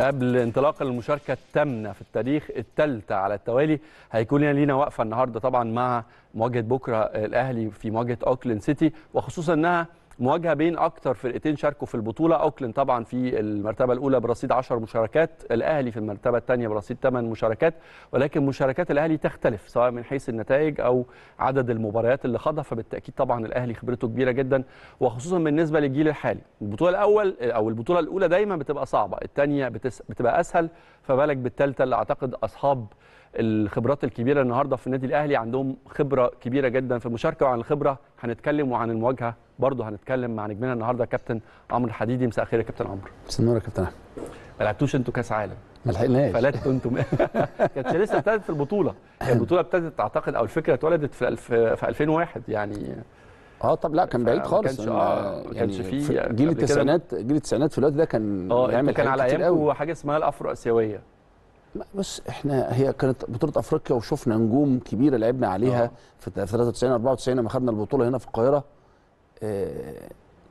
قبل انطلاق المشاركة التامنة في التاريخ الثالثه على التوالي هيكون لينا وقفه النهارده طبعا مع مواجهه بكره الاهلي في مواجهه اوكلاند سيتي وخصوصا انها مواجهه بين اكتر فرقتين شاركوا في البطوله اوكلاند طبعا في المرتبه الاولى برصيد 10 مشاركات الاهلي في المرتبه الثانيه برصيد 8 مشاركات ولكن مشاركات الاهلي تختلف سواء من حيث النتائج او عدد المباريات اللي خاضها فبالتاكيد طبعا الاهلي خبرته كبيره جدا وخصوصا بالنسبه للجيل الحالي البطوله الاول او البطوله الاولى دايما بتبقى صعبه الثانيه بتبقى اسهل فبالك بالثالثه اللي اعتقد اصحاب الخبرات الكبيره النهارده في النادي الاهلي عندهم خبره كبيره جدا في المشاركه وعن الخبره هنتكلم وعن المواجهه برضه هنتكلم مع نجمنا النهارده كابتن عمرو الحديدي مساء الخير يا كابتن عمرو مساء النور يا كابتن احمد ما لعبتوش انتوا كاس عالم ما لحقناش فلات انتم كانت لسه ابتدت في البطوله البطوله ابتدت اعتقد او الفكره اتولدت في في 2001 يعني اه طب لا كان بعيد خالص كانش اه ما يعني كانش في جيل التسعينات جيل التسعينات في الوقت ده كان اه كان على ايامكم حاجه اسمها الافرو اسيويه بس احنا هي كانت بطوله افريقيا وشفنا نجوم كبيره لعبنا عليها أوه. في 93 94 لما خدنا البطوله هنا في القاهره آه،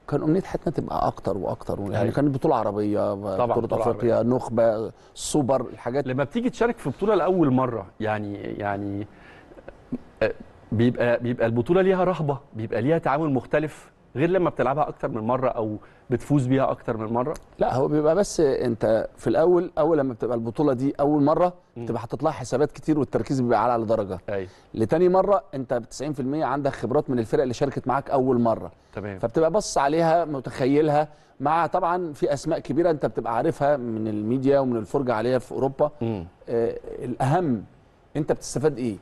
كان امنيه حياتنا تبقى اكتر واكتر يعني أيوة. كانت بطوله عربيه طبعا بطوله افريقيا عربية. نخبه سوبر الحاجات لما بتيجي تشارك في بطوله لاول مره يعني يعني آه، بيبقى بيبقى البطوله ليها رهبه بيبقى ليها تعامل مختلف غير لما بتلعبها اكتر من مره او بتفوز بيها اكتر من مره لا هو بيبقى بس انت في الاول اول لما بتبقى البطوله دي اول مره بتبقى حاطط لها حسابات كتير والتركيز بيبقى على درجه أيوة. لتاني مره انت 90% عندك خبرات من الفرق اللي شاركت معاك اول مره تمام فبتبقى بص عليها متخيلها مع طبعا في اسماء كبيره انت بتبقى عارفها من الميديا ومن الفرجه عليها في اوروبا آه الاهم انت بتستفاد ايه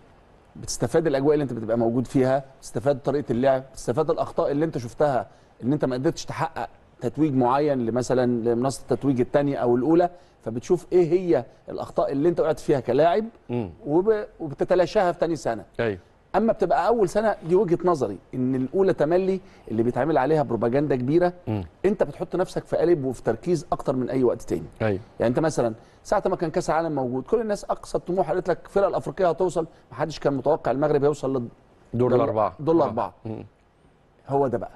بتستفاد الاجواء اللي انت بتبقى موجود فيها بتستفاد طريقه اللعب بتستفاد الاخطاء اللي انت شفتها ان انت ما قدرتش تحقق تتويج معين لمثلا لمنصه التتويج الثانيه او الاولى فبتشوف ايه هي الاخطاء اللي انت وقعت فيها كلاعب وب... وبتتلاشاها في ثاني سنه أيوة. اما بتبقى اول سنه دي وجهه نظري ان الاولى تملي اللي بيتعمل عليها بروباجندا كبيره م. انت بتحط نفسك في قالب وفي تركيز اكتر من اي وقت تاني أيوة. يعني انت مثلا ساعه ما كان كاس العالم موجود كل الناس اقصى الطموح قالت لك الفرق الافريقيه هتوصل ما حدش كان متوقع المغرب هيوصل لدور الاربعه دور الاربعه آه. هو ده بقى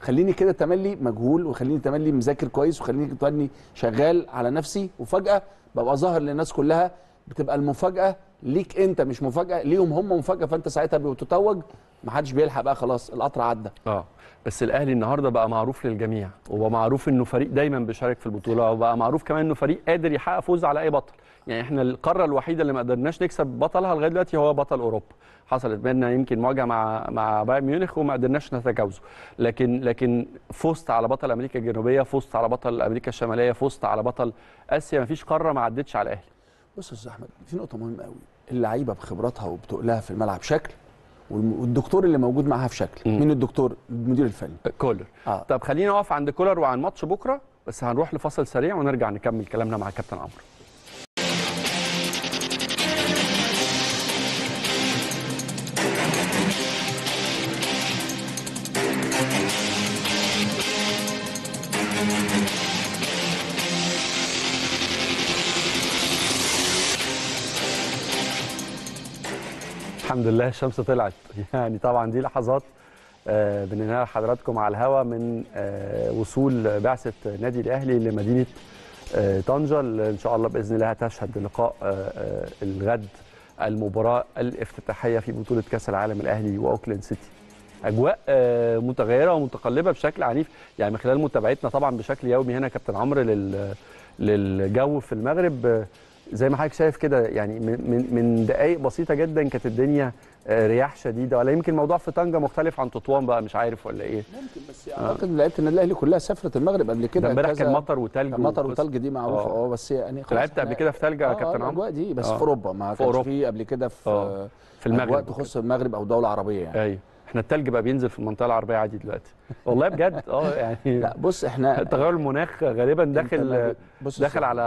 خليني كده تملي مجهول وخليني تملي مذاكر كويس وخليني تملي شغال على نفسي وفجاه ببقى ظاهر للناس كلها بتبقى المفاجاه ليك انت مش مفاجاه ليهم هم مفاجاه فانت ساعتها بتتوج ما حدش بيلحق بقى خلاص القطر عدى اه بس الاهلي النهارده بقى معروف للجميع وبقى معروف انه فريق دايما بيشارك في البطوله وبقى معروف كمان انه فريق قادر يحقق فوز على اي بطل يعني احنا القاره الوحيده اللي ما قدرناش نكسب بطلها لغايه دلوقتي هو بطل اوروبا حصلت بينا يمكن مواجهه مع مع بايرن ميونخ وما قدرناش نتجاوزه لكن لكن فزت على بطل امريكا الجنوبيه فزت على بطل امريكا الشماليه فزت على بطل اسيا ما فيش قاره ما عدتش على الاهلي بص يا استاذ احمد في نقطه مهمه قوي اللعيبه بخبراتها وبتقلها في الملعب شكل والدكتور اللي موجود معاها في شكل مين الدكتور المدير الفني كولر آه. طب خلينا نقف عند كولر وعن ماتش بكره بس هنروح لفصل سريع ونرجع نكمل كلامنا مع كابتن عمرو الحمد لله الشمس طلعت يعني طبعا دي لحظات آه، بننهي حضراتكم على الهواء من آه، وصول بعثه نادي الاهلي لمدينه آه، طنجه ان شاء الله باذن الله هتشهد لقاء الغد المباراه الافتتاحيه في بطوله كاس العالم الاهلي واوكلاند سيتي اجواء متغيره ومتقلبه بشكل عنيف يعني من خلال متابعتنا طبعا بشكل يومي هنا كابتن عمرو للجو في المغرب زي ما حضرتك شايف كده يعني من من دقائق بسيطه جدا كانت الدنيا آه، رياح شديده ولا يمكن الموضوع في طنجه مختلف عن تطوان بقى مش عارف ولا ايه ممكن بس آه. اعتقد لعيبه النادي الاهلي كلها سافرت المغرب قبل كده امبارح كان مطر وتلج مطر وتلج دي معروفه اه, آه، بس يعني لعبت قبل كده في تلج يا كابتن عمرو دي بس في اوروبا ما كانش في قبل كده في آه. في المغرب تخص المغرب او دوله عربيه يعني ايوه احنا التلج بقى بينزل في المنطقه العربيه عادي دلوقتي والله بجد اه يعني لا بص احنا تغير المناخ غالبا داخل داخل على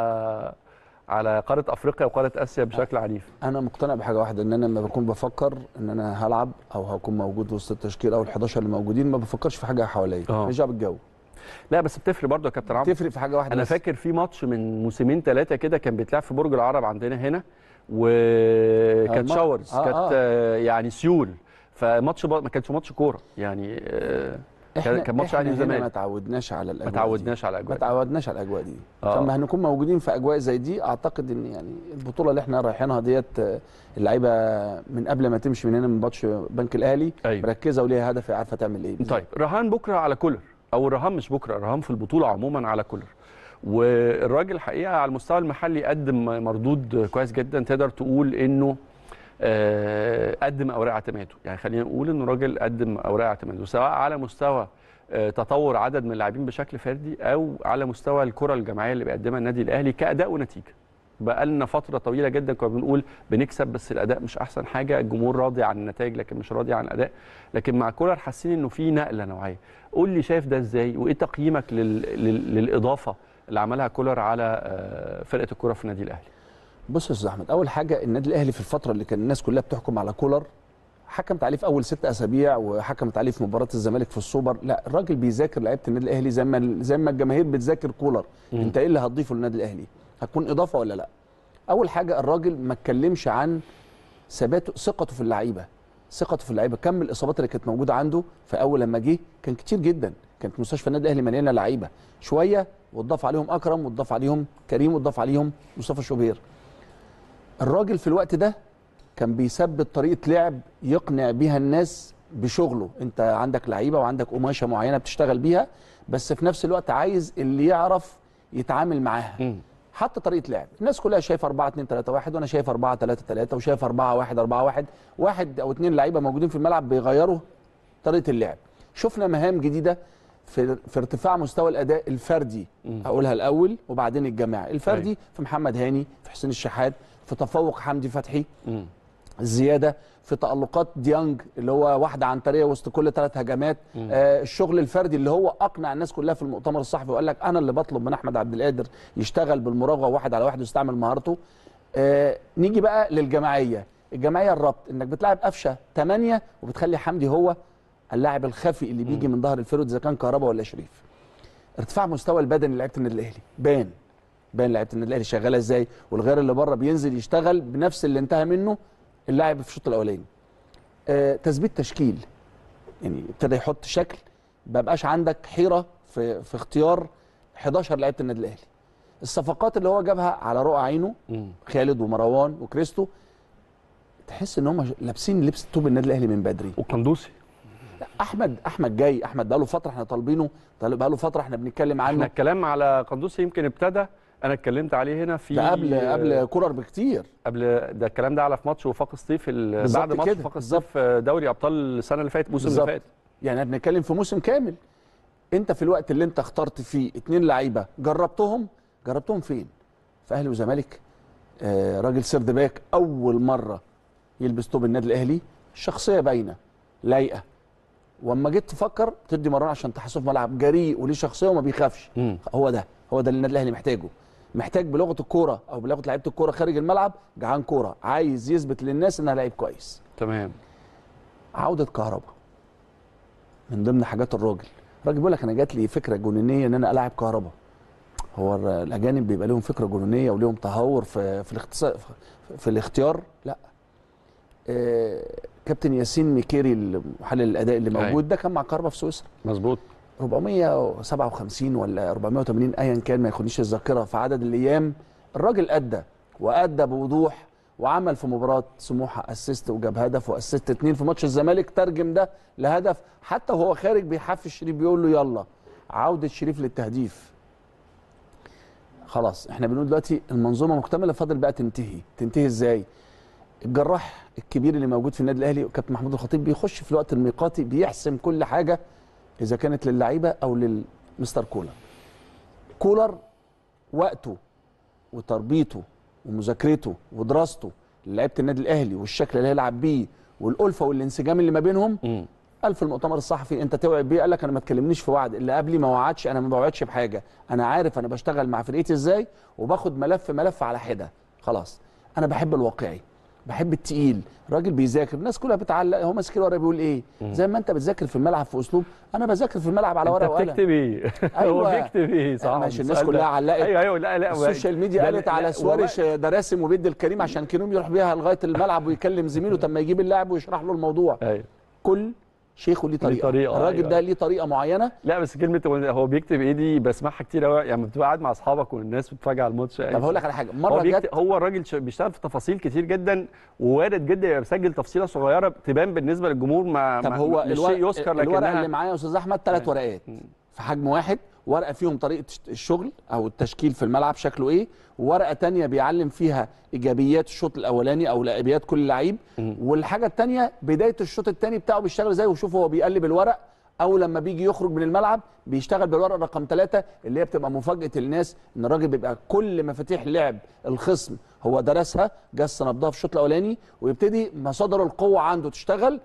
على قاره افريقيا وقاره اسيا بشكل عنيف انا مقتنع بحاجه واحده ان انا لما بكون بفكر ان انا هلعب او هكون موجود وسط التشكيل او ال11 اللي موجودين ما بفكرش في حاجه حواليا آه. مش بالجو لا بس بتفرق برضه يا كابتن عمرو بتفرق في حاجه واحده انا بس. فاكر في ماتش من موسمين ثلاثه كده كان بيتلعب في برج العرب عندنا هنا وكانت آه، شاورز آه كانت آه. يعني سيول فماتش ما كانش ماتش كوره يعني آه كان ماتش عادي وزمالك ما تعودناش على الاجواء ما تعودناش على الاجواء ما تعودناش على الاجواء دي فلما آه. هنكون موجودين في اجواء زي دي اعتقد ان يعني البطوله اللي احنا رايحينها ديت آه، اللعيبه من قبل ما تمشي من هنا من ماتش بنك الاهلي أيوة. مركزه وليها هدف عارفه تعمل ايه طيب رهان بكره على كولر او الرهان مش بكره الرهان في البطوله عموما على كولر والراجل الحقيقه على المستوى المحلي قدم مردود كويس جدا تقدر تقول انه آه، قدم اوراق اعتماده يعني خلينا نقول انه راجل قدم اوراق اعتماده سواء على مستوى آه، تطور عدد من اللاعبين بشكل فردي او على مستوى الكره الجماعيه اللي بيقدمها النادي الاهلي كاداء ونتيجه بقى لنا فتره طويله جدا كنا بنقول بنكسب بس الاداء مش احسن حاجه الجمهور راضي عن النتائج لكن مش راضي عن الاداء لكن مع كولر حاسين انه في نقله نوعيه قول لي شايف ده ازاي وايه تقييمك لل... لل... للاضافه اللي عملها كولر على آه، فرقه الكره في النادي الاهلي بص يا استاذ احمد اول حاجه النادي الاهلي في الفتره اللي كان الناس كلها بتحكم على كولر حكمت عليه في اول ست اسابيع وحكمت عليه في مباراه الزمالك في السوبر لا الراجل بيذاكر لعيبه النادي الاهلي زي ما زي ما الجماهير بتذاكر كولر م. انت ايه اللي هتضيفه للنادي الاهلي هتكون اضافه ولا لا اول حاجه الراجل ما اتكلمش عن ثباته ثقته في اللعيبه ثقته في اللعيبه كم الاصابات اللي كانت موجوده عنده في اول لما جه كان كتير جدا كانت مستشفى النادي الاهلي مليانه لعيبه شويه واتضاف عليهم اكرم واتضاف عليهم كريم واتضاف عليهم مصطفى شوبير الراجل في الوقت ده كان بيثبت طريقه لعب يقنع بيها الناس بشغله انت عندك لعيبه وعندك قماشه معينه بتشتغل بيها بس في نفس الوقت عايز اللي يعرف يتعامل معاها حتى طريقه لعب الناس كلها شايفه 4 2 3 1 وانا شايف 4 3 3 وشايف 4 1 4 1 واحد او اثنين لعيبه موجودين في الملعب بيغيروا طريقه اللعب شفنا مهام جديده في في ارتفاع مستوى الاداء الفردي اقولها الاول وبعدين الجماعي الفردي أيوة. في محمد هاني في حسين الشحات في تفوق حمدي فتحي الزياده في تالقات ديانج اللي هو واحده عنتريه وسط كل ثلاث هجمات آه الشغل الفردي اللي هو اقنع الناس كلها في المؤتمر الصحفي وقال لك انا اللي بطلب من احمد عبد القادر يشتغل بالمراوغه واحد على واحد ويستعمل مهارته آه نيجي بقى للجماعيه الجماعيه الربط انك بتلعب قفشه 8 وبتخلي حمدي هو اللاعب الخفي اللي بيجي من ظهر الفيرود اذا كان كهربا ولا شريف ارتفاع مستوى البدني لعيبه النادي الاهلي بان باين لعيبه النادي الاهلي شغاله ازاي والغير اللي بره بينزل يشتغل بنفس اللي انتهى منه اللاعب في الشوط الاولاني آه تثبيت تشكيل يعني ابتدى يحط شكل ما بقاش عندك حيره في في اختيار 11 لعيبه النادي الاهلي الصفقات اللي هو جابها على رؤى عينه خالد ومروان وكريستو تحس ان هم لابسين لبس توب النادي الاهلي من بدري وقندوسي احمد احمد جاي احمد بقاله فتره احنا طالبينه بقاله فتره احنا بنتكلم عنه احنا الكلام على قندوسي يمكن ابتدى انا اتكلمت عليه هنا في ده قبل قبل كولر بكتير قبل ده الكلام ده على في ماتش وفاق الصيف بعد ماتش وفاق الصيف دوري ابطال السنه اللي فاتت الموسم اللي فات يعني احنا بنتكلم في موسم كامل انت في الوقت اللي انت اخترت فيه اتنين لعيبه جربتهم جربتهم فين؟ في اهلي وزمالك آه راجل سيرد باك اول مره يلبس توب النادي الاهلي شخصيه باينه لايقه واما جيت تفكر تدي مران عشان تحسه في ملعب جريء وليه شخصيه وما بيخافش هو ده هو ده اللي النادي الاهلي محتاجه محتاج بلغه الكوره او بلغه لعيبه الكوره خارج الملعب جعان كوره عايز يثبت للناس انها لعيب كويس تمام عوده كهربا من ضمن حاجات الراجل الراجل بيقول لك انا جات لي فكره جنونيه ان انا العب كهربا هو الاجانب بيبقى لهم فكره جنونيه وليهم تهور في في الاختصاص في الاختيار لا آه كابتن ياسين ميكيري محلل الاداء اللي موجود ده كان مع كهربا في سويسرا مظبوط 457 ولا 480 ايا كان ما ياخدنيش الذاكره في عدد الايام الراجل ادى وادى بوضوح وعمل في مباراه سموحه اسيست وجاب هدف واسيست اثنين في ماتش الزمالك ترجم ده لهدف حتى وهو خارج بيحفي شريف بيقول له يلا عوده شريف للتهديف خلاص احنا بنقول دلوقتي المنظومه مكتمله فاضل بقى تنتهي تنتهي ازاي الجراح الكبير اللي موجود في النادي الاهلي كابتن محمود الخطيب بيخش في الوقت الميقاتي بيحسم كل حاجه اذا كانت للعيبه او للمستر كولر كولر وقته وتربيته ومذاكرته ودراسته لعيبه النادي الاهلي والشكل اللي هيلعب بيه والالفه والانسجام اللي ما بينهم قال في المؤتمر الصحفي انت توعد بيه قال لك انا ما تكلمنيش في وعد اللي قبلي ما وعدش انا ما بوعدش بحاجه انا عارف انا بشتغل مع فرقتي ازاي وباخد ملف ملف على حده خلاص انا بحب الواقعي بحب التقيل راجل بيذاكر الناس كلها بتعلق هو ماسك الورقه بيقول ايه زي ما انت بتذاكر في الملعب في اسلوب انا بذاكر في الملعب على ورقه وقلم بتكتب ايه هو أيوة. بيكتب ايه صح ماشي الناس كلها علقت ايوه ايوه لا لا السوشيال ميديا قالت على سوارش ده راسم وبيد الكريم عشان كنوم يروح بيها لغايه الملعب ويكلم زميله طب ما يجيب اللاعب ويشرح له الموضوع أيوة. كل شيخه ليه طريقه, طريقة الراجل أيوة، ده أيوة. ليه طريقه معينه لا بس كلمه هو بيكتب ايه دي بسمعها كتير قوي يعني بتبقى قاعد مع اصحابك والناس بتتفرج على الماتش طب هقول لك على حاجه مره هو جت هو الراجل بيشتغل في تفاصيل كتير جدا ووارد جدا يبقى مسجل تفصيله صغيره تبان بالنسبه للجمهور ما طب ما هو الشيء يذكر لكنها الورق اللي معايا يا استاذ احمد ثلاث ورقات في حجم واحد ورقه فيهم طريقه الشغل او التشكيل في الملعب شكله ايه وورقه تانية بيعلم فيها ايجابيات الشوط الاولاني او ايجابيات كل لعيب والحاجه التانية بدايه الشوط الثاني بتاعه بيشتغل ازاي وشوف هو بيقلب الورق او لما بيجي يخرج من الملعب بيشتغل بالورقه رقم ثلاثة اللي هي بتبقى مفاجاه الناس ان الراجل بيبقى كل مفاتيح لعب الخصم هو درسها جس نبضها في الشوط الاولاني ويبتدي مصادر القوه عنده تشتغل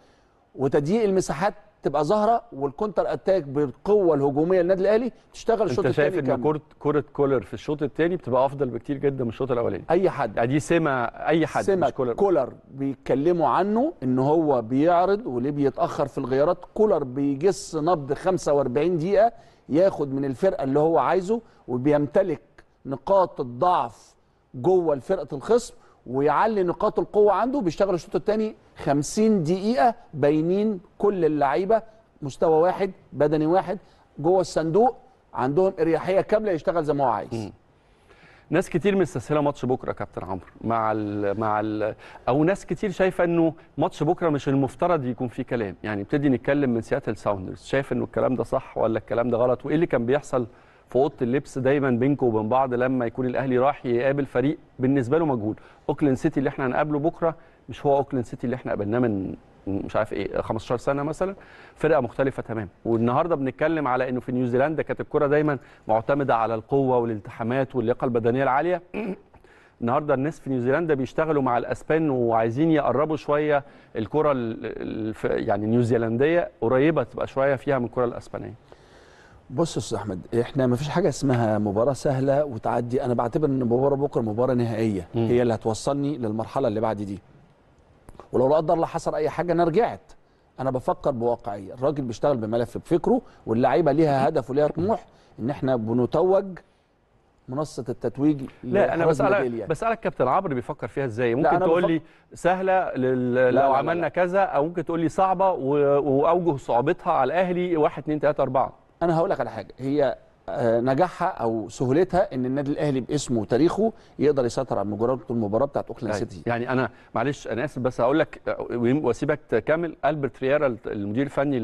وتضييق المساحات تبقى ظاهره والكونتر اتاك بالقوه الهجوميه للنادي الاهلي تشتغل الشوط الثاني انت شايف ان كره كره كولر في الشوط الثاني بتبقى افضل بكتير جدا من الشوط الاولاني اي حد يعني دي سمه اي حد سمة مش كولر كولر بيتكلموا عنه ان هو بيعرض وليه بيتاخر في الغيارات كولر بيجس نبض 45 دقيقه ياخد من الفرقه اللي هو عايزه وبيمتلك نقاط الضعف جوه الفرقه الخصم ويعلي نقاط القوه عنده بيشتغل الشوط الثاني 50 دقيقه باينين كل اللعيبه مستوى واحد بدني واحد جوه الصندوق عندهم اريحيه كامله يشتغل زي ما هو عايز ناس كتير مستسهله ماتش بكره كابتن عمرو مع الـ مع الـ او ناس كتير شايفه انه ماتش بكره مش المفترض يكون فيه كلام يعني نبتدي نتكلم من سياتل ساوندرز شايف انه الكلام ده صح ولا الكلام ده غلط وايه اللي كان بيحصل في اوضه اللبس دايما بينكم وبين بعض لما يكون الاهلي راح يقابل فريق بالنسبه له مجهول اوكلاند سيتي اللي احنا هنقابله بكره مش هو اوكلاند سيتي اللي احنا قابلناه من مش عارف ايه 15 سنه مثلا فرقه مختلفه تمام والنهارده بنتكلم على انه في نيوزيلندا كانت الكره دايما معتمده على القوه والالتحامات واللياقه البدنيه العاليه النهارده الناس في نيوزيلندا بيشتغلوا مع الاسبان وعايزين يقربوا شويه الكره يعني النيوزيلنديه قريبه تبقى شويه فيها من الكره الاسبانيه بص يا استاذ احمد احنا ما فيش حاجه اسمها مباراه سهله وتعدي انا بعتبر ان مباراه بكره مباراه نهائيه م. هي اللي هتوصلني للمرحله اللي بعد دي ولو لا قدر الله حصل اي حاجه انا رجعت انا بفكر بواقعيه الراجل بيشتغل بملف بفكره واللعيبه ليها هدف وليها طموح ان احنا بنتوج منصه التتويج لا انا بسالك يعني. بسالك كابتن عمرو بيفكر فيها ازاي ممكن تقول بفكر... لي سهله لل... لا لو لا عملنا لا. كذا او ممكن تقول لي صعبه و... واوجه صعوبتها على الاهلي 1 2 3 4 انا هقول لك على حاجه هي آه، نجاحها او سهولتها ان النادي الاهلي باسمه وتاريخه يقدر يسيطر على مجرد المباراه بتاعت اوكلاند طيب، سيتي يعني انا معلش انا اسف بس هقول لك واسيبك تكمل البرت ريارا المدير الفني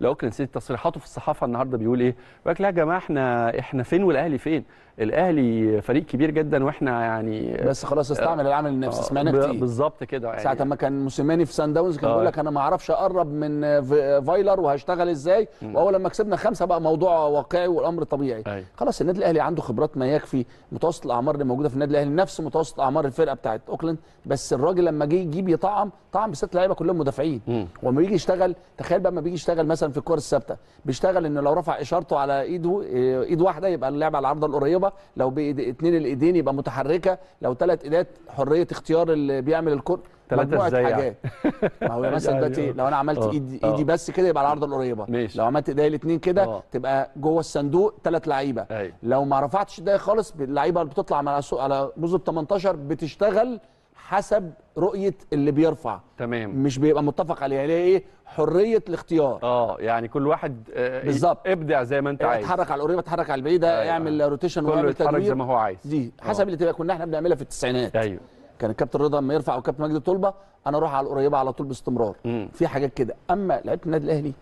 لاوكلاند سيتي تصريحاته في الصحافه النهارده بيقول ايه؟ بيقول لك لا يا جماعه احنا احنا فين والاهلي فين؟ الاهلي فريق كبير جدا واحنا يعني بس خلاص استعمل آه، العامل النفسي سمعنا كتير آه، بالظبط كده يعني ساعه ما كان موسيماني في سان داونز كان آه. بيقول لك انا ما اعرفش اقرب من فايلر وهشتغل ازاي واول لما كسبنا خمسه بقى موضوع واقعي والامر طبيعي أي. خلاص النادي الاهلي عنده خبرات ما يكفي متوسط الاعمار اللي موجوده في النادي الاهلي نفس متوسط اعمار الفرقه بتاعت اوكلاند بس الراجل لما جه يجيب يطعم طعم بست لعيبه كلهم مدافعين ولما يجي يشتغل تخيل بقى لما بيجي يشتغل مثلا في الكره الثابته بيشتغل انه لو رفع اشارته على ايده إيه، ايد واحده يبقى اللعب على العرضه القريبه لو بايد الايدين يبقى متحركه لو ثلاث ايدات حريه اختيار اللي بيعمل الكوره مجموعه يعني؟ حاجات ما هو مثلا يعني دلوقتي آه. لو انا عملت آه. ايدي آه. ايدي بس كده يبقى العارضه القريبه ميش. لو عملت ايديا الاثنين كده تبقى جوه الصندوق ثلاث لعيبه أيوة. لو ما رفعتش ايديا خالص اللعيبه اللي بتطلع على على بوز ال 18 بتشتغل حسب رؤيه اللي بيرفع تمام مش بيبقى متفق عليها ليه ايه حريه الاختيار اه يعني كل واحد آه بالظبط ابدع زي ما انت عايز اتحرك على القريبه اتحرك على البعيده أيوة. اعمل روتيشن واعمل يتحرك زي ما هو عايز دي آه. حسب أوه. اللي تبقى كنا احنا بنعملها في التسعينات ايوه كان الكابتن رضا لما يرفع وكابتن مجدي طلبه انا اروح على القريبه على طول باستمرار مم. في حاجات كده اما لعيبه النادي الاهلي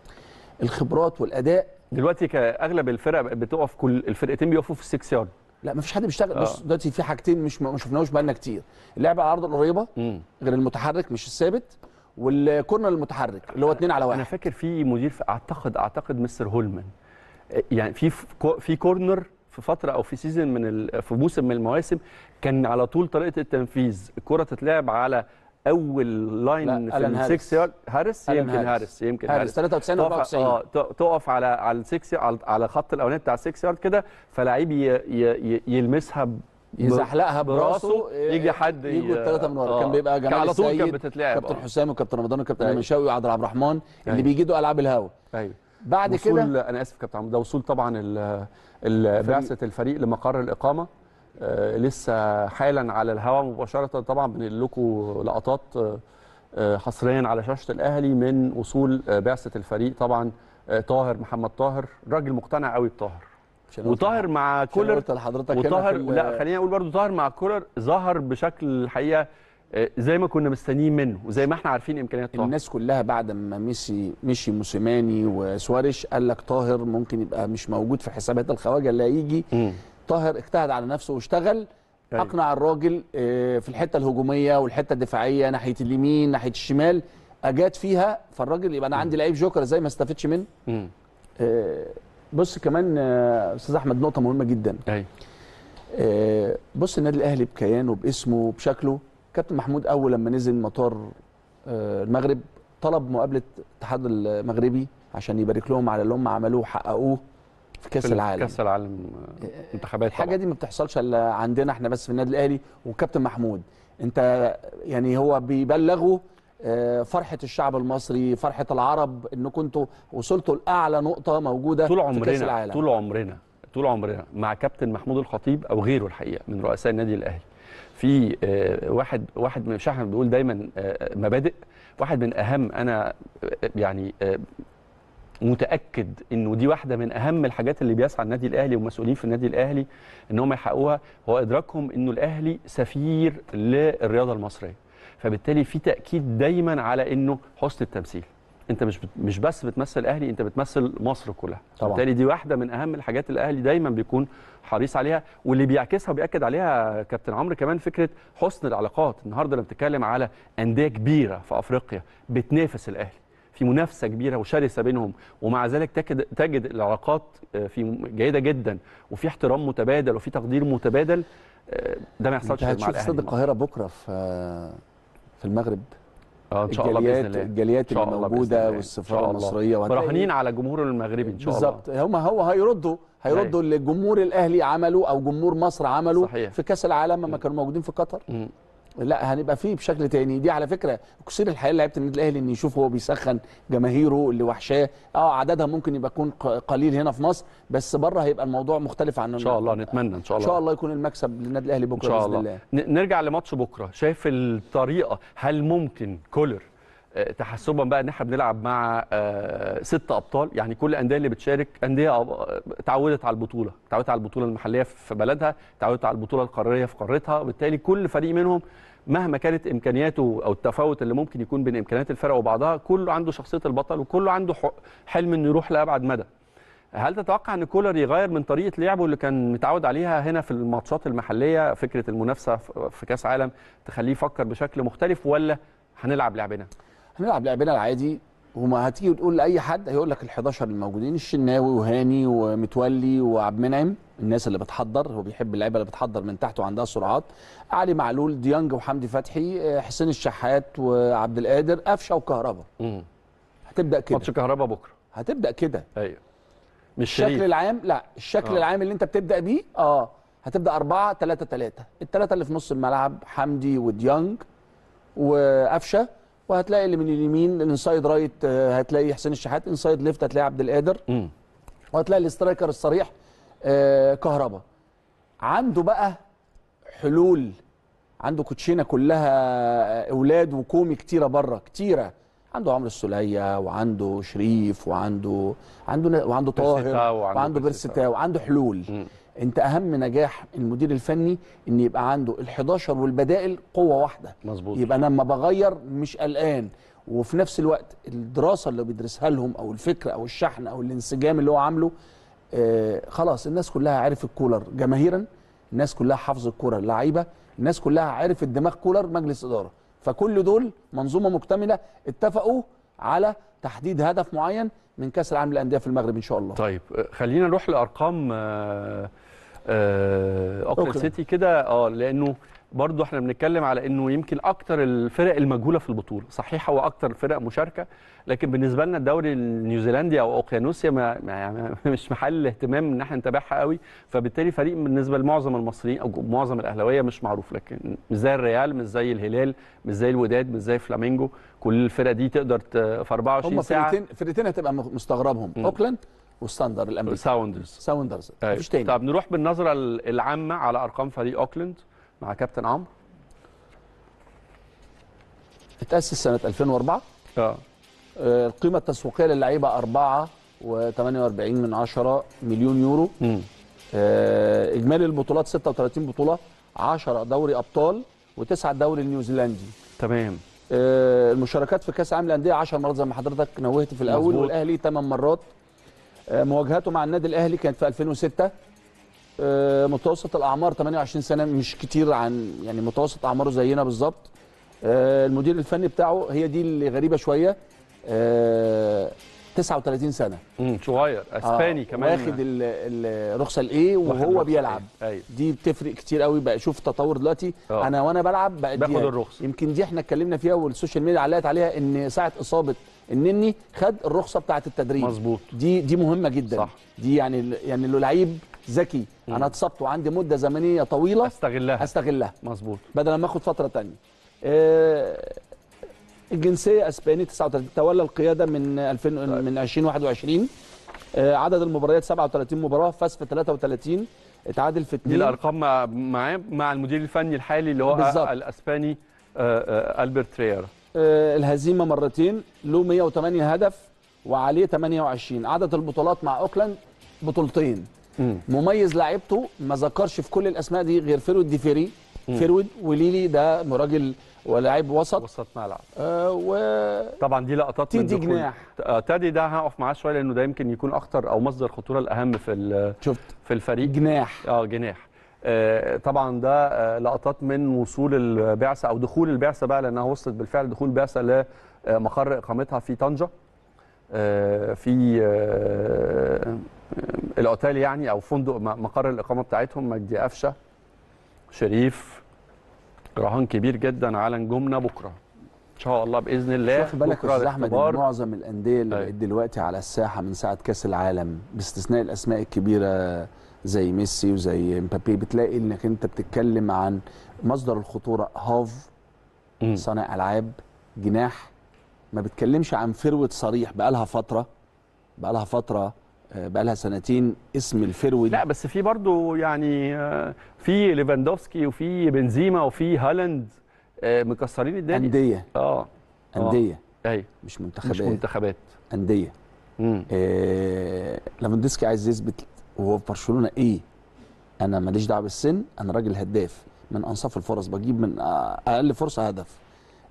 الخبرات والاداء دلوقتي اغلب الفرق بتقف كل الفرقتين بيقفوا في 6 يارد لا ما فيش حد بيشتغل آه. بص دلوقتي في حاجتين مش ما شفناهوش بقالنا كتير اللعب على الارض القريبه غير المتحرك مش الثابت والكورنر المتحرك اللي هو اتنين على واحد انا فاكر في مدير في اعتقد اعتقد مستر هولمان آه، يعني في في كورنر في فتره او في سيزون من في موسم من المواسم كان على طول طريقه التنفيذ الكره تتلعب على اول لاين في السكس 6 يارد هارس يمكن هارس يمكن هارس 93 94 اه تقف على على السكس على, على خط الاولاني بتاع 6 يارد كده فلاعيب يلمسها يزحلقها براسه يجي آه، حد يجوا الثلاثه من ورا كان آه. بيبقى جمال على طول كانت بتتلعب كابتن آه. حسام وكابتن رمضان وكابتن أيوه. شوقي وعبد عبد الرحمن اللي أيوه. بيجيدوا العاب الهوا ايوه بعد كده انا اسف كابتن عمرو ده وصول طبعا بعثه الفريق لمقر الاقامه آه، لسه حالا على الهواء مباشره طبعا بنقل لكم لقطات آه، آه، حصريا على شاشه الاهلي من وصول بعثه الفريق طبعا طاهر محمد طاهر راجل مقتنع قوي بطاهر وطاهر مع كولر لحضرتك وطاهر لا خليني اقول برضو طاهر مع كولر ظهر بشكل الحقيقه زي ما كنا مستنيين منه وزي ما احنا عارفين امكانيات طاهر الناس كلها بعد ما ميسي مشي موسيماني وسواريش قال لك طاهر ممكن يبقى مش موجود في حسابات الخواجه اللي هيجي طاهر اجتهد على نفسه واشتغل أيوة. اقنع الراجل آه، في الحته الهجوميه والحته الدفاعيه ناحيه اليمين ناحيه الشمال اجاد فيها فالراجل يبقى انا عندي لعيب جوكر ازاي ما استفدش منه آه، بص كمان آه، استاذ احمد نقطه مهمه جدا ايوه بص النادي الاهلي بكيانه باسمه بشكله كابتن محمود اول لما نزل مطار المغرب طلب مقابله الاتحاد المغربي عشان يبارك لهم على اللي هم عملوه وحققوه في كاس العالم كاس العالم آه، منتخبات الحاجه طبعا. دي ما بتحصلش الا عندنا احنا بس في النادي الاهلي والكابتن محمود انت يعني هو بيبلغوا آه، فرحه الشعب المصري فرحه العرب انكم انتوا وصلتوا لاعلى نقطه موجوده طول عمرنا في كاس العالم طول عمرنا طول عمرنا مع كابتن محمود الخطيب او غيره الحقيقه من رؤساء النادي الاهلي في آه، واحد واحد من شحن بيقول دايما مبادئ واحد من اهم انا يعني متاكد انه دي واحده من اهم الحاجات اللي بيسعى النادي الاهلي والمسؤولين في النادي الاهلي ان هم يحققوها هو ادراكهم انه الاهلي سفير للرياضه المصريه فبالتالي في تاكيد دايما على انه حسن التمثيل انت مش مش بس بتمثل الاهلي انت بتمثل مصر كلها طبعا بالتالي دي واحده من اهم الحاجات الاهلي دايما بيكون حريص عليها واللي بيعكسها وبياكد عليها كابتن عمرو كمان فكره حسن العلاقات النهارده لما بتتكلم على انديه كبيره في افريقيا بتنافس الاهلي في منافسه كبيره وشرسه بينهم ومع ذلك تجد, تجد العلاقات آه، في جيده جدا وفي احترام متبادل وفي تقدير متبادل آه، ده ما يحصلش مع الاهلي استاد القاهره بكره في آه، في المغرب اه ان شاء الله باذن الله الجاليات اللي موجوده والسفاره المصريه فرحانين على الجمهور المغربي ان شاء الله بالظبط هم هو هيردوا هيردوا اللي الجمهور الاهلي عمله او جمهور مصر عمله صحيح. في كاس العالم لما كانوا موجودين في قطر لا هنبقى فيه بشكل تاني دي على فكره كثير الحياه لعيبه النادي الاهلي ان يشوف هو بيسخن جماهيره اللي وحشاه اه عددها ممكن يبقى يكون قليل هنا في مصر بس بره هيبقى الموضوع مختلف عن ان شاء الله نتمنى ان شاء الله ان شاء الله يكون المكسب للنادي الاهلي بكره إن شاء الله. باذن الله نرجع لماتش بكره شايف الطريقه هل ممكن كولر آه، تحسبا بقى ان احنا بنلعب مع آه، ست ابطال يعني كل الانديه اللي بتشارك انديه اتعودت على البطوله اتعودت على البطوله المحليه في بلدها اتعودت على البطوله القاريه في قارتها وبالتالي كل فريق منهم مهما كانت امكانياته او التفاوت اللي ممكن يكون بين امكانيات الفرق وبعضها كله عنده شخصيه البطل وكله عنده حلم انه يروح لابعد مدى هل تتوقع ان كولر يغير من طريقه لعبه اللي كان متعود عليها هنا في الماتشات المحليه فكره المنافسه في كاس عالم تخليه يفكر بشكل مختلف ولا هنلعب لعبنا هنلعب لعبنا العادي وما هتيجي تقول لاي حد هيقول لك ال11 الموجودين الشناوي وهاني ومتولي وعبد المنعم الناس اللي بتحضر هو بيحب اللعيبه اللي بتحضر من تحت وعندها سرعات علي معلول ديانج وحمدي فتحي آه، حسين الشحات وعبد القادر قفشه وكهربا هتبدا كده ماتش كهربا بكره هتبدا كده ايوه مش الشكل شريف. العام لا الشكل آه. العام اللي انت بتبدا بيه اه هتبدا 4 3 3 الثلاثه اللي في نص الملعب حمدي وديانج وقفشه وهتلاقي اللي من اليمين الانسايد آه، رايت هتلاقي حسين الشحات انسايد ليفت هتلاقي عبد القادر وهتلاقي الاسترايكر الصريح آه، كهربا عنده بقى حلول عنده كوتشينه كلها آه، اولاد وكومي كتيره بره كتيره عنده عمرو السوليه وعنده شريف وعنده عنده وعنده طاهر وعنده بيرستا وعنده حلول انت اهم نجاح المدير الفني ان يبقى عنده ال11 والبدائل قوه واحده مظبوط يبقى انا لما بغير مش قلقان وفي نفس الوقت الدراسه اللي بيدرسها لهم او الفكر او الشحن او الانسجام اللي هو عامله آه خلاص الناس كلها عارف الكولر جماهيرا الناس كلها حافظ الكوره اللعيبه الناس كلها عارف الدماغ كولر مجلس اداره فكل دول منظومه مكتمله اتفقوا على تحديد هدف معين من كاس العالم للانديه في المغرب ان شاء الله طيب آه، خلينا نروح لارقام آه آه، اوكلاند سيتي كده اه لانه برضه احنا بنتكلم على انه يمكن اكتر الفرق المجهوله في البطوله صحيح هو اكتر فرق مشاركه لكن بالنسبه لنا الدوري النيوزيلندي او اوقيانوسيا ما يعني مش محل اهتمام ان احنا نتابعها قوي فبالتالي فريق بالنسبه لمعظم المصريين او معظم الاهلاويه مش معروف لكن مش زي الريال مش زي الهلال مش زي الوداد مش زي فلامينجو كل الفرق دي تقدر في 24 ساعه هم فرقتين فرقتين هتبقى مستغربهم اوكلاند والساندر الامريكي ساوندرز ساوندرز أيوة. مفيش تاني طب نروح بالنظره العامه على ارقام فريق اوكلاند مع كابتن عمرو اتاسس سنه 2004 آه. اه القيمه التسويقيه للعيبه 4 و48 من 10 مليون يورو آه اجمالي البطولات 36 بطوله 10 دوري ابطال وتسعه دوري نيوزيلندي تمام آه المشاركات في كاس عام الانديه 10 مرات زي ما حضرتك نوهت في الاول مزبوط. والاهلي 8 مرات آه، مواجهته مع النادي الاهلي كانت في 2006 آه، متوسط الاعمار 28 سنه مش كتير عن يعني متوسط اعماره زينا بالظبط آه، المدير الفني بتاعه هي دي اللي غريبه شويه 39 سنه صغير اسباني آه. كمان واخد الرخصه الايه وهو بيلعب أيوه. دي بتفرق كتير قوي بقى شوف التطور دلوقتي انا وانا بلعب بقى باخد الرخصه يمكن دي احنا اتكلمنا فيها والسوشيال ميديا علقت عليها ان ساعه اصابه النني خد الرخصه بتاعه التدريب مظبوط دي دي مهمه جدا صح. دي يعني يعني لو لعيب ذكي انا اتصبت وعندي مده زمنيه طويله استغلها استغلها مظبوط بدل ما اخد فتره ثانيه آه الجنسيه اسباني 39 تولى القياده من 2000 طيب. من 2021 آه عدد المباريات 37 مباراه فاز في 33 اتعادل في 2 دي الارقام معاه مع المدير الفني الحالي اللي هو بالزبط. الاسباني آه آه البرت ريرا آه، الهزيمه مرتين له 108 هدف وعليه 28 عدد البطولات مع اوكلاند بطولتين مم. مميز لعيبته ما ذكرش في كل الاسماء دي غير فيرود ديفيري فيرود وليلي ده راجل ولاعب وسط وسط ملعب آه و طبعا دي لقطات تيدي من جناح آه تادي ده هقف معاه شويه لانه ده يمكن يكون اخطر او مصدر خطوره الاهم في شفت في الفريق جناح اه جناح آه، طبعا ده آه، لقطات من وصول البعثه او دخول البعثه بقى لانها وصلت بالفعل دخول البعثه لمقر آه، اقامتها في طنجه في الاوتيل يعني او فندق مقر الاقامه بتاعتهم مجدي قفشه شريف رهان كبير جدا على نجومنا بكره ان شاء الله باذن الله خد بالك الزحمه دي معظم الانديه اللي طيب. بقت دلوقتي على الساحه من ساعه كاس العالم باستثناء الاسماء الكبيره زي ميسي وزي مبابي بتلاقي انك انت بتتكلم عن مصدر الخطوره هاف صانع العاب جناح ما بتكلمش عن فرويد صريح بقالها فتره بقالها فتره آه، بقالها سنتين اسم الفرويد لا بس في برضه يعني آه، في ليفاندوفسكي وفي بنزيما وفي هالاند آه، مكسرين الدنيا انديه اه انديه ايوه مش منتخبات مش منتخبات انديه آه ليفاندوفسكي عايز يثبت وهو في برشلونه ايه انا ماليش دعوه بالسن انا راجل هداف من انصاف الفرص بجيب من اقل فرصه هدف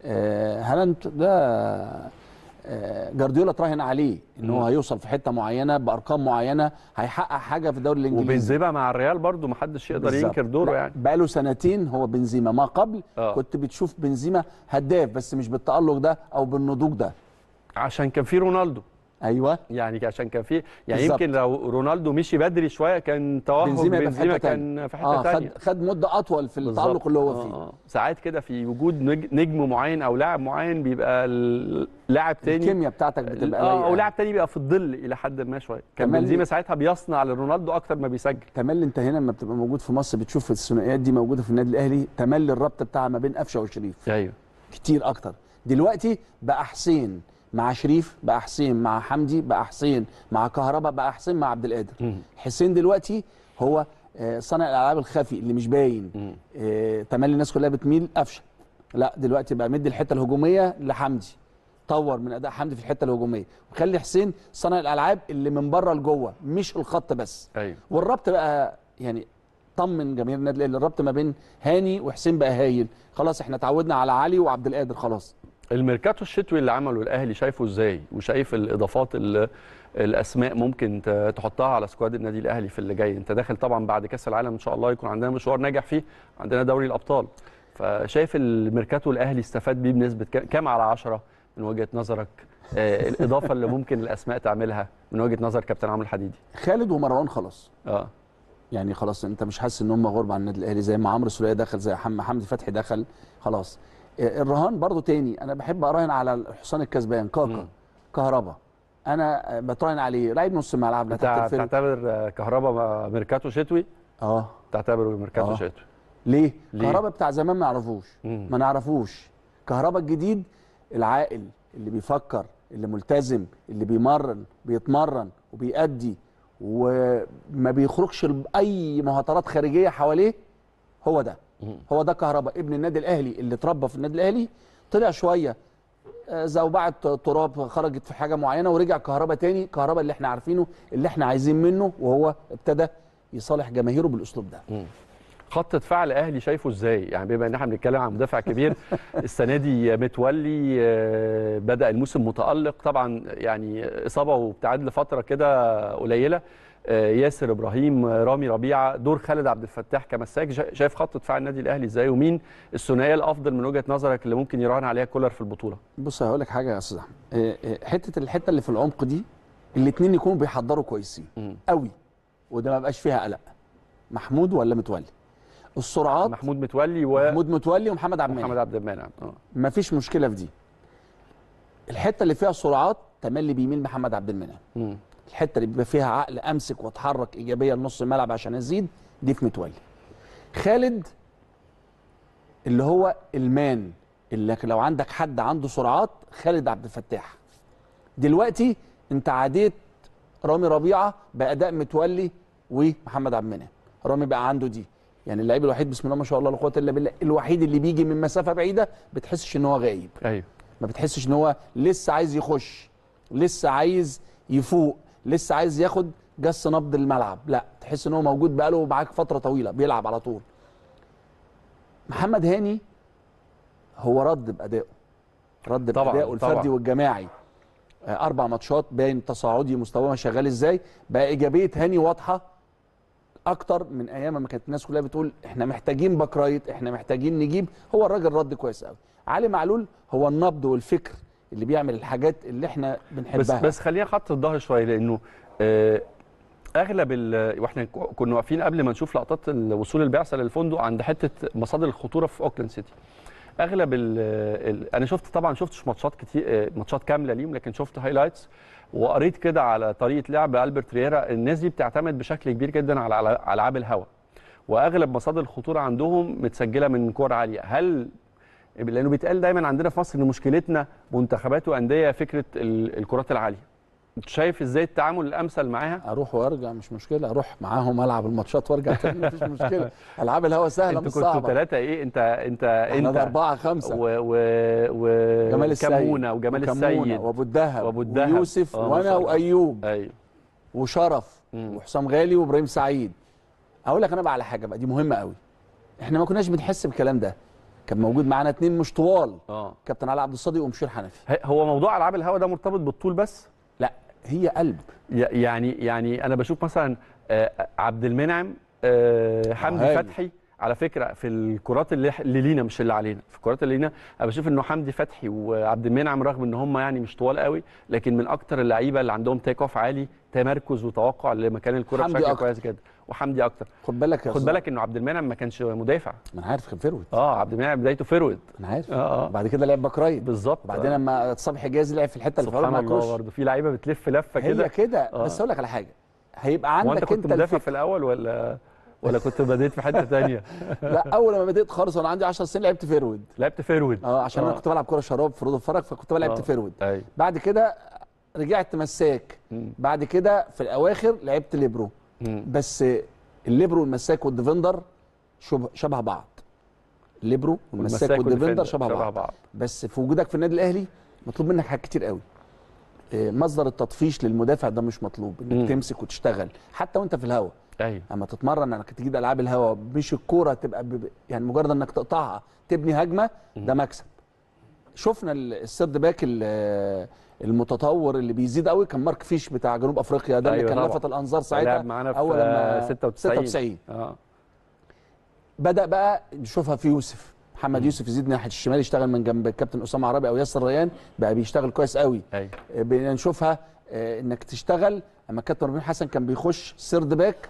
هالاند آه، ده آه، جارديولا تراهن عليه ان هو هيوصل في حته معينه بارقام معينه هيحقق حاجه في الدوري الانجليزي وبنزيما مع الريال برضو محدش يقدر بالزبط. ينكر دوره يعني بقى له سنتين هو بنزيما ما قبل آه. كنت بتشوف بنزيما هداف بس مش بالتالق ده او بالنضوج ده عشان كان في رونالدو ايوه يعني عشان كان في يعني بالزبط. يمكن لو رونالدو مشي بدري شويه كان توهج بنزيما, بنزيما كان في حته آه ثانيه خد, خد مده اطول في التعلق اللي هو آه، فيه آه. ساعات كده في وجود نجم معين او لاعب معين بيبقى لاعب تاني الكيمياء بتاعتك بتبقى اه او لاعب تاني بيبقى في الظل الى حد ما شويه كان بنزيما ساعتها بيصنع لرونالدو اكتر ما بيسجل تملي انت هنا لما بتبقى موجود في مصر بتشوف الثنائيات دي موجوده في النادي الاهلي تملي الربط بتاعها ما بين قفشه وشريف ايوه كتير اكتر دلوقتي بقى حسين مع شريف بقى حسين مع حمدي بقى حسين مع كهربا بقى حسين مع عبد القادر حسين دلوقتي هو آه، صانع الالعاب الخفي اللي مش باين آه، تملي الناس كلها بتميل قفشه لا دلوقتي بقى مدي الحته الهجوميه لحمدي طور من اداء حمدي في الحته الهجوميه وخلي حسين صانع الالعاب اللي من بره لجوه مش الخط بس أيوه. والربط بقى يعني طمن جماهير النادي الاهلي الربط ما بين هاني وحسين بقى هايل خلاص احنا اتعودنا على علي وعبد القادر خلاص الميركاتو الشتوي اللي عمله الاهلي شايفه ازاي وشايف الاضافات اللي الاسماء ممكن تحطها على سكواد النادي الاهلي في اللي جاي انت داخل طبعا بعد كاس العالم ان شاء الله يكون عندنا مشوار ناجح فيه عندنا دوري الابطال فشايف الميركاتو الاهلي استفاد بيه بنسبه كام على 10 من وجهه نظرك آه، الاضافه اللي ممكن الاسماء تعملها من وجهه نظر كابتن عمرو الحديدي خالد ومروان خلاص اه يعني خلاص انت مش حاسس ان هم غرب عن النادي الاهلي زي ما عمرو سوليه دخل زي محمد حمدي فتحي دخل خلاص الرهان برضو تاني انا بحب اراهن على الحصان الكسبان كاكا كهربا انا بتراهن عليه لعيب نص ملعب بتاع تعتبر كهربا ميركاتو شتوي اه تعتبره ميركاتو آه. شتوي ليه؟, ليه؟ كهربا بتاع زمان ما نعرفوش ما نعرفوش كهربا الجديد العاقل اللي بيفكر اللي ملتزم اللي بيمرن بيتمرن وبيأدي وما بيخرجش اي مهاترات خارجيه حواليه هو ده هو ده كهربا ابن النادي الاهلي اللي اتربى في النادي الاهلي طلع شويه آه، زوبعه تراب خرجت في حاجه معينه ورجع كهربا تاني كهربا اللي احنا عارفينه اللي احنا عايزين منه وهو ابتدى يصالح جماهيره بالاسلوب ده خط دفاع الاهلي شايفه ازاي يعني بما ان احنا بنتكلم عن مدافع كبير السنه دي متولي آه، بدا الموسم متالق طبعا يعني اصابه وابتعاد لفتره كده قليله آه، ياسر ابراهيم آه، رامي ربيعه دور خالد عبد الفتاح كمساك شايف خط دفاع النادي الاهلي ازاي ومين الثنائيه الافضل من وجهه نظرك اللي ممكن يراهن عليها كولر في البطوله بص هقول لك حاجه يا استاذ احمد حته الحته اللي في العمق دي الاثنين يكونوا بيحضروا كويسين قوي وده ما بقاش فيها قلق محمود ولا متولي السرعات محمود متولي و محمود متولي ومحمد عبد المنعم محمد عبد المنعم اه مفيش مشكله في دي الحته اللي فيها سرعات تملي بيميل محمد عبد المنعم الحته اللي بيبقى فيها عقل امسك واتحرك ايجابيه لنص الملعب عشان ازيد دي في متولي خالد اللي هو المان اللي لو عندك حد عنده سرعات خالد عبد الفتاح دلوقتي انت عاديت رامي ربيعه باداء متولي ومحمد عبد المنعم رامي بقى عنده دي يعني اللعيب الوحيد بسم الله ما شاء الله لا قوه الا بالله الوحيد اللي بيجي من مسافه بعيده بتحسش ان هو غايب ايوه ما بتحسش ان هو لسه عايز يخش لسه عايز يفوق لسه عايز ياخد جس نبض الملعب لا تحس ان هو موجود بقاله معاك فتره طويله بيلعب على طول محمد هاني هو رد بادائه رد طبعًا بادائه الفردي طبعًا. والجماعي آه، اربع ماتشات باين تصاعدي مستواه شغال ازاي بقى ايجابيه هاني واضحه اكتر من ايام ما كانت الناس كلها بتقول احنا محتاجين باك رايت احنا محتاجين نجيب هو الراجل رد كويس قوي علي معلول هو النبض والفكر اللي بيعمل الحاجات اللي احنا بنحبها بس بس خلينا خط الظهر شويه لانه آه، اغلب واحنا كنا واقفين قبل ما نشوف لقطات وصول البعثه للفندق عند حته مصادر الخطوره في اوكلاند سيتي اغلب الـ الـ انا شفت طبعا شفتش ماتشات كتير آه، ماتشات كامله ليهم لكن شفت هايلايتس وقريت كده على طريقه لعب البرت ريرا الناس دي بتعتمد بشكل كبير جدا على العاب الهواء واغلب مصادر الخطوره عندهم متسجله من كور عاليه هل لانه بيتقال دايما عندنا في مصر ان مشكلتنا منتخبات وانديه فكره الكرات العاليه انت شايف ازاي التعامل الامثل معاها اروح وارجع مش مشكله اروح معاهم العب الماتشات وارجع تاني مفيش مشكله العاب الهوا سهله مش صعبه انتوا ثلاثه ايه انت انت انت اربعه خمسه و و و جمال كمونه وجمال السيد وابو الدهب وابو الدهب ويوسف اه، وانا وايوب ايوه وشرف وحسام غالي وابراهيم سعيد اقول لك انا بقى على حاجه بقى دي مهمه قوي احنا ما كناش بنحس بالكلام ده كان موجود معانا اتنين مش طوال اه كابتن علي عبد الصادق ومشير حنفي هو موضوع العاب الهوا ده مرتبط بالطول بس هي قلب يعني يعني انا بشوف مثلا آه، عبد المنعم آه، حمدي فتحي على فكره في الكرات اللي, اللي لينا مش اللي علينا في الكرات اللي لينا انا بشوف انه حمدي فتحي وعبد المنعم رغم ان هم يعني مش طوال قوي لكن من اكتر اللعيبه اللي عندهم تيك اوف عالي تمركز وتوقع لمكان الكره بشكل كويس جدا وحمدي اكتر خد بالك خد بالك انه عبد المنعم ما كانش مدافع ما انا عارف كان فيرود اه عبد المنعم بدايته فيرود انا عارف اه, آه. بعد كده لعب باك رايت بالظبط بعدين آه. لما اتصاب حجازي لعب في الحته اللي سبحان الله برضه في لعيبه بتلف لفه كده هي كده آه. بس اقول لك على حاجه هيبقى عندك انت كنت انت مدافع في الاول ولا ولا كنت بديت في حته ثانيه لا اول ما بديت خالص وانا عندي 10 سنين لعبت فيرود لعبت فيرود اه عشان آه. انا كنت بلعب كره شراب في روضه الفرج فكنت بلعب آه. فيرود أيوه. بعد كده رجعت مساك بعد كده في الاواخر لعبت ليبرو بس الليبرو والمساك والديفندر شبه بعض الليبرو والمساك والديفندر شبه, شبه بعض. بعض بس في وجودك في النادي الاهلي مطلوب منك حاجات كتير قوي آه، مصدر التطفيش للمدافع ده مش مطلوب انك تمسك وتشتغل حتى وانت في الهواء ايوه اما تتمرن انك تجيب العاب الهواء مش الكوره تبقى يعني مجرد انك تقطعها تبني هجمه ده مكسب شفنا السيرد باك المتطور اللي بيزيد قوي كان مارك فيش بتاع جنوب افريقيا ده أيوة اللي كان لفت الانظار ساعتها معانا في اول 96 96 اه بدا بقى نشوفها في يوسف محمد يوسف يزيد ناحيه الشمال يشتغل من جنب الكابتن اسامه عربي او ياسر ريان بقى بيشتغل كويس قوي أيوة. بنشوفها آه، انك تشتغل اما الكابتن ربيع حسن كان بيخش سيرد باك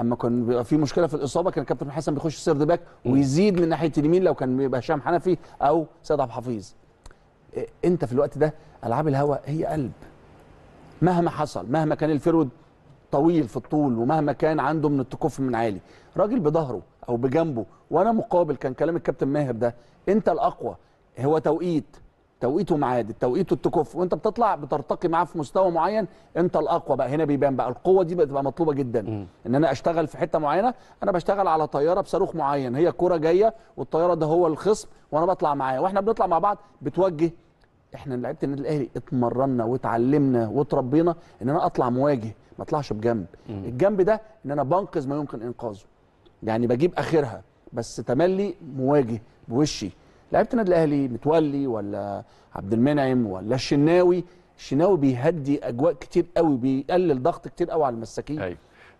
اما كان بيبقى في مشكله في الاصابه كان كابتن حسن بيخش سيرد باك ويزيد من ناحيه اليمين لو كان بيبقى هشام حنفي او سيد عبد الحفيظ إيه، انت في الوقت ده العاب الهواء هي قلب مهما حصل مهما كان الفرود طويل في الطول ومهما كان عنده من التكف من عالي راجل بظهره او بجنبه وانا مقابل كان كلام الكابتن ماهر ده انت الاقوى هو توقيت توقيته معاد توقيته التكف وانت بتطلع بترتقي معاه في مستوى معين انت الاقوى بقى هنا بيبان بقى القوه دي بتبقى مطلوبه جدا ان انا اشتغل في حته معينه انا بشتغل على طياره بصاروخ معين هي كره جايه والطياره ده هو الخصم وانا بطلع معاه واحنا بنطلع مع بعض بتوجه احنا لعيبه النادي الاهلي اتمرنا واتعلمنا واتربينا ان انا اطلع مواجه ما اطلعش بجنب الجنب ده ان انا بنقذ ما يمكن انقاذه يعني بجيب اخرها بس تملي مواجه بوشي لعيبه النادي الاهلي متولي ولا عبد المنعم ولا الشناوي الشناوي بيهدي اجواء كتير قوي بيقلل ضغط كتير قوي على المساكين أيوة.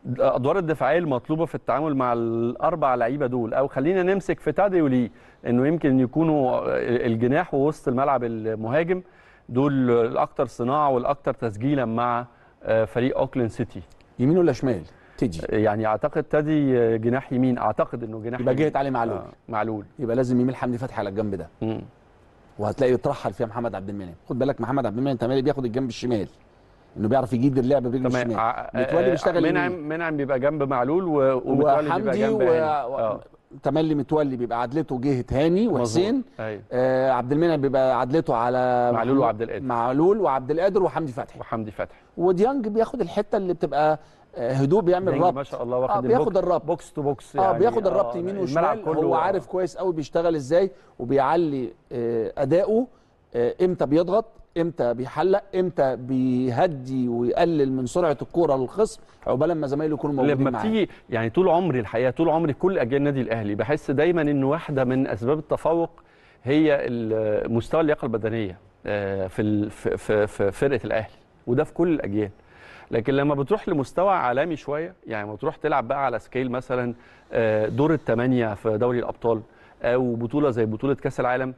الادوار الدفاعيه المطلوبه في التعامل مع الاربع لعيبه دول او خلينا نمسك في تادي ولي انه يمكن يكونوا الجناح ووسط الملعب المهاجم دول الاكثر صناعه والاكثر تسجيلا مع آه، فريق اوكلاند سيتي يمين ولا شمال تدي يعني اعتقد تدي جناح يمين اعتقد انه جناح يبقى جهه علي معلول آه. معلول يبقى لازم يميل حمدي فتحي على الجنب ده مم. وهتلاقي يترحل فيها محمد عبد المنعم خد بالك محمد عبد المنعم تمام بياخد الجنب الشمال انه بيعرف يجيد اللعب برجله الشمال آه، آه، متولي بيشتغل آه، منعم منعم بيبقى جنب معلول ومتولي بيبقى جنب و... تملي متولي بيبقى عدلته جهه هاني وحسين أيوه. آه عبد المنعم بيبقى عدلته على معلول وعبد القادر معلول وعبد القادر وحمدي فتحي وحمدي فتحي وديانج بياخد الحته اللي بتبقى هدوء بيعمل ربط ما شاء الله واخد آه بياخد الربط بوكس تو بوكس آه، يعني اه بياخد الربط آه يمين وشمال هو آه. عارف كويس قوي بيشتغل ازاي وبيعلي آه اداؤه آه امتى بيضغط امتى بيحلق امتى بيهدي ويقلل من سرعه الكوره للخصم عقبال ما زمايله يكونوا موجودين لما تيجي يعني طول عمري الحقيقه طول عمري كل اجيال النادي الاهلي بحس دايما ان واحده من اسباب التفوق هي مستوى اللياقه البدنيه آه، في فرقه الاهلي وده في كل الاجيال لكن لما بتروح لمستوى عالمي شويه يعني لما تروح تلعب بقى على سكيل مثلا آه، دور الثمانيه في دوري الابطال او آه، بطوله زي بطوله كاس العالم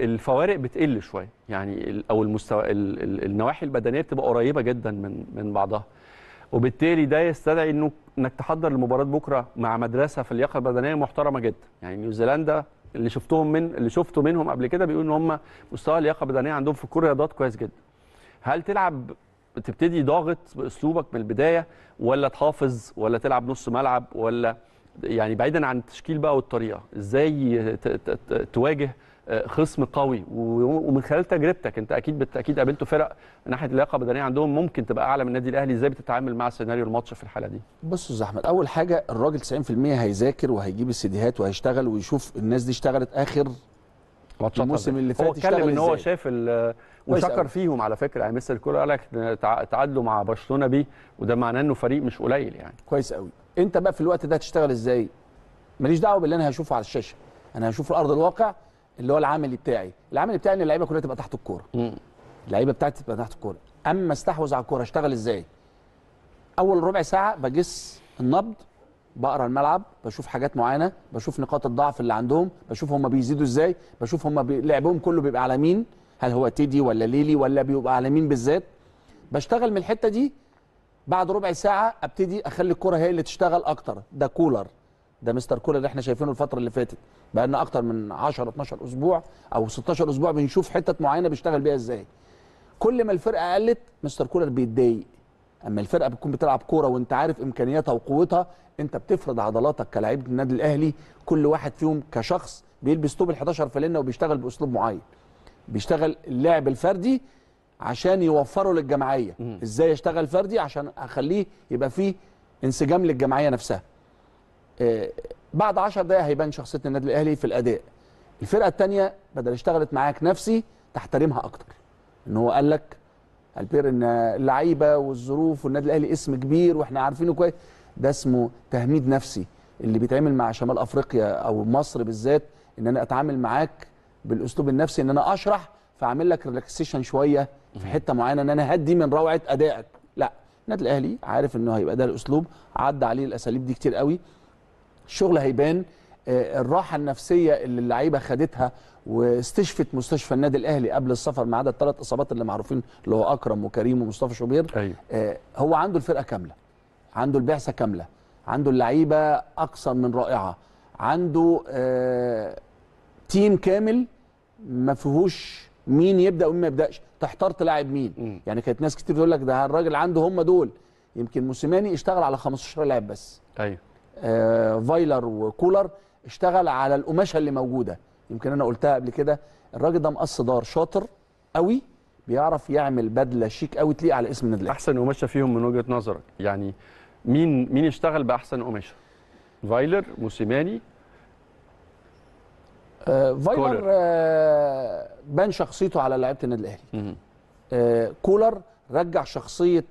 الفوارق بتقل شويه يعني او المستوى النواحي البدنيه بتبقى قريبه جدا من من بعضها وبالتالي ده يستدعي انه انك تحضر المباراه بكره مع مدرسه في اللياقه البدنيه محترمه جدا يعني نيوزيلندا اللي شفتهم من اللي شفته منهم قبل كده بيقول ان هم مستوى اللياقه البدنيه عندهم في كل الرياضات كويس جدا هل تلعب بتبتدي ضاغط باسلوبك من البدايه ولا تحافظ ولا تلعب نص ملعب ولا يعني بعيدا عن التشكيل بقى والطريقه ازاي تواجه آه، خصم قوي ومن خلال تجربتك انت اكيد بالتاكيد قابلت فرق من ناحيه اللياقه البدنيه عندهم ممكن تبقى اعلى من النادي الاهلي ازاي بتتعامل مع سيناريو الماتش في الحاله دي بص يا استاذ احمد اول حاجه الراجل 90% هيذاكر وهيجيب السيديهات وهيشتغل ويشوف الناس دي اشتغلت اخر ماتشات الموسم اللي فات هو اتكلم ان هو شاف وشكر فيهم على فكره يعني مستر كولر قال لك تعادلوا مع برشلونه بيه وده معناه انه فريق مش قليل يعني كويس قوي انت بقى في الوقت ده هتشتغل ازاي ماليش دعوه باللي انا هشوفه على الشاشه انا هشوف الارض الواقع اللي هو العمل بتاعي العمل بتاعي ان اللعيبه كلها تبقى تحت الكوره اللعيبه بتاعتي تبقى تحت الكوره اما استحوذ على الكوره اشتغل ازاي اول ربع ساعه بجس النبض بقرا الملعب بشوف حاجات معينه بشوف نقاط الضعف اللي عندهم بشوف هم بيزيدوا ازاي بشوف هم بي... لعبهم كله بيبقى على مين هل هو تيدي ولا ليلي ولا بيبقى على مين بالذات بشتغل من الحته دي بعد ربع ساعه ابتدي اخلي الكره هي اللي تشتغل اكتر ده كولر ده مستر كولر اللي احنا شايفينه الفتره اللي فاتت بقى لنا اكتر من 10 12 اسبوع او 16 اسبوع بنشوف حتت معينه بيشتغل بيها ازاي كل ما الفرقه قلت مستر كولر بيتضايق اما الفرقه بتكون بتلعب كوره وانت عارف امكانياتها وقوتها انت بتفرض عضلاتك كلاعب النادي الاهلي كل واحد فيهم كشخص بيلبس توب ال11 فلنه وبيشتغل باسلوب معين بيشتغل اللعب الفردي عشان يوفره للجماعيه ازاي اشتغل فردي عشان اخليه يبقى فيه انسجام للجماعيه نفسها آه بعد 10 دقائق هيبان شخصيه النادي الاهلي في الاداء الفرقه الثانيه بدل اشتغلت معاك نفسي تحترمها اكتر ان هو قال لك البير ان اللعيبه والظروف والنادي الاهلي اسم كبير واحنا عارفينه كويس ده اسمه تهميد نفسي اللي بيتعمل مع شمال افريقيا او مصر بالذات ان انا اتعامل معاك بالاسلوب النفسي ان انا اشرح فاعمل لك ريلاكسيشن شويه في حته معينه ان انا هدي من روعه ادائك لا النادي الاهلي عارف انه هيبقى ده الاسلوب عدى عليه الاساليب دي كتير قوي الشغل هيبان آه، الراحه النفسيه اللي اللعيبه خدتها واستشفت مستشفى النادي الاهلي قبل السفر ما عدا الثلاث اصابات اللي معروفين اللي هو اكرم وكريم ومصطفى شوبير أيوه. آه، هو عنده الفرقه كامله عنده البعثه كامله عنده اللعيبه اكثر من رائعه عنده تيم آه، كامل ما فيهوش مين يبدا ومين ما يبداش تحتار تلاعب مين م. يعني كانت ناس كتير تقول لك ده الراجل عنده هم دول يمكن موسيماني اشتغل على 15 لاعب بس ايوه آه فايلر وكولر اشتغل على القماشه اللي موجوده يمكن انا قلتها قبل كده الراجل ده مقص دار شاطر قوي بيعرف يعمل بدله شيك قوي تليق على اسم النادي الاهلي احسن قماشه فيهم من وجهه نظرك يعني مين مين اشتغل باحسن قماشه فايلر موسيماني آه فايلر آه بان شخصيته على لعيبه النادي الاهلي آه كولر رجع شخصيه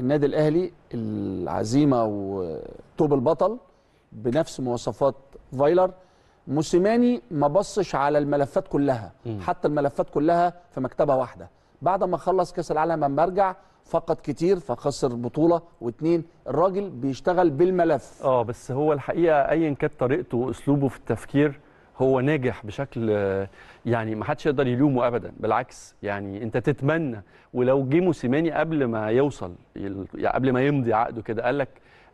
النادي الاهلي العزيمه وطوب البطل بنفس مواصفات فايلر موسيماني ما بصش على الملفات كلها م. حتى الملفات كلها في مكتبه واحده بعد ما خلص كاس العالم لما رجع فقد كتير فخسر بطوله واثنين الراجل بيشتغل بالملف اه بس هو الحقيقه ايا كانت طريقته واسلوبه في التفكير هو ناجح بشكل يعني ما حدش يقدر يلومه ابدا بالعكس يعني انت تتمنى ولو جه موسيماني قبل ما يوصل يعني قبل ما يمضي عقده كده قال لك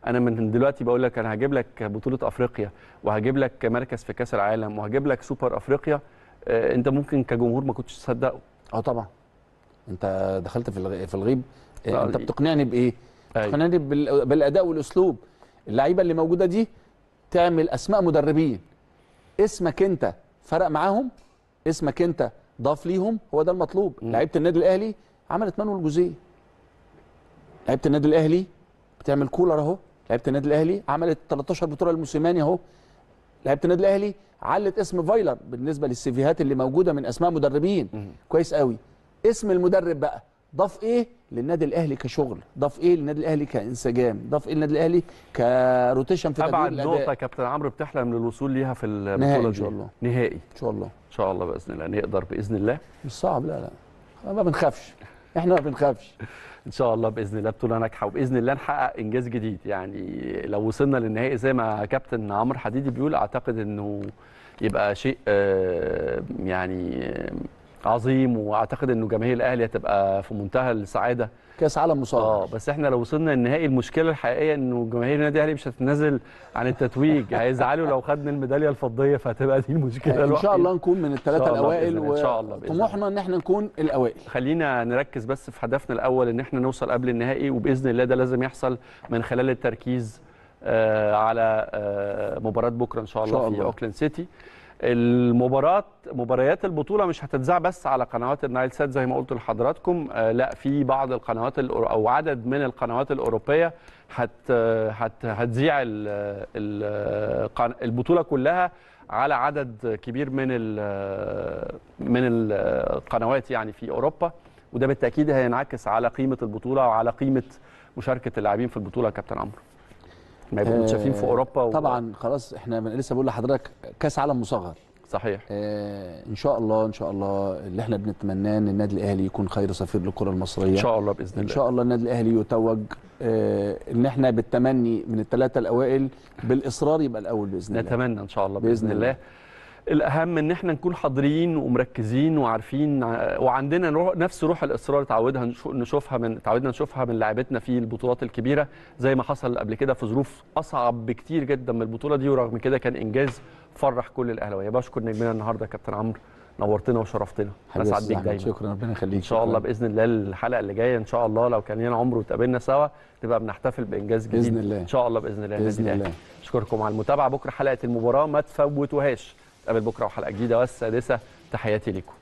انا من دلوقتي بقول لك انا هجيب لك بطوله افريقيا وهجيب لك مركز في كاس العالم وهجيب لك سوبر افريقيا آه، انت ممكن كجمهور ما كنتش تصدقه اه طبعا انت دخلت في في الغيب آه، آه، انت بتقنعني بايه أيوه. بتقنعني بالاداء والاسلوب اللعيبه اللي موجوده دي تعمل اسماء مدربين اسمك انت فرق معاهم اسمك انت ضاف ليهم هو ده المطلوب لعيبه النادي الاهلي عملت مانويل جوزيه لعيبه النادي الاهلي بتعمل كولر اهو لعيبه النادي الاهلي عملت 13 بطوله الموسيماني اهو لعيبه النادي الاهلي علت اسم فايلر بالنسبه للسيفيهات اللي موجوده من اسماء مدربين كويس قوي اسم المدرب بقى ضاف ايه للنادي الاهلي كشغل ضاف ايه للنادي الاهلي كانسجام ضاف ايه للنادي الاهلي كروتيشن في تدوير الاداء نقطه كابتن عمرو بتحلم للوصول ليها في البطوله ان شاء الله نهائي ان شاء الله ان شاء الله باذن الله نقدر باذن الله مش صعب لا لا ما بنخافش احنا ما بنخافش ان شاء الله باذن الله بطوله ناجحه وباذن الله نحقق انجاز جديد يعني لو وصلنا للنهائي زي ما كابتن عمرو حديدي بيقول اعتقد انه يبقى شيء آه، يعني آه، عظيم واعتقد انه جماهير الاهلي هتبقى في منتهى السعاده كاس عالم مصارعه اه بس احنا لو وصلنا النهائي المشكله الحقيقيه انه جماهير النادي الاهلي مش هتتنازل عن التتويج هيزعلوا لو خدنا الميداليه الفضيه فهتبقى دي المشكله ان شاء الله نكون من الثلاثه الاوائل وطموحنا ان احنا نكون الاوائل خلينا نركز بس في هدفنا الاول ان احنا نوصل قبل النهائي وباذن الله ده لازم يحصل من خلال التركيز آه على آه مباراه بكره ان شاء الله, إن شاء الله. في اوكلاند سيتي المباراه مباريات البطوله مش هتتذاع بس على قنوات النايل سات زي ما قلت لحضراتكم آه، لا في بعض القنوات او عدد من القنوات الاوروبيه هت هت هتذيع البطوله كلها على عدد كبير من من القنوات يعني في اوروبا وده بالتاكيد هينعكس على قيمه البطوله وعلى قيمه مشاركه اللاعبين في البطوله كابتن عمرو ما يبقوا متشافين في آه، اوروبا و... طبعا خلاص احنا لسه بقول لحضرتك كاس عالم مصغر صحيح آه ان شاء الله ان شاء الله اللي احنا بنتمناه ان النادي الاهلي يكون خير سفير للكره المصريه ان شاء الله باذن الله ان شاء الله النادي الاهلي يتوج آه ان احنا بالتمني من الثلاثه الاوائل بالاصرار يبقى الاول باذن الله نتمنى ان شاء الله باذن, بإذن الله, الله. الاهم ان احنا نكون حاضرين ومركزين وعارفين وعندنا نفس روح الاصرار تعودها نشوفها من تعودنا نشوفها من لاعبتنا في البطولات الكبيره زي ما حصل قبل كده في ظروف اصعب بكتير جدا من البطوله دي ورغم كده كان انجاز فرح كل الاهلاويه بشكر نجمنا النهارده كابتن عمرو نورتنا وشرفتنا اسعد بيك دايما شكرا ربنا يخليك ان شاء الله باذن الله الحلقه اللي جايه ان شاء الله لو كان لنا عمر وتقابلنا سوا تبقى بنحتفل بانجاز جديد باذن الله ان شاء الله باذن الله باذن الله اشكركم على المتابعه بكره حلقه المباراه ما تفوتوهاش نتقابل بكره وحلقه جديده والسادسه تحياتي لكم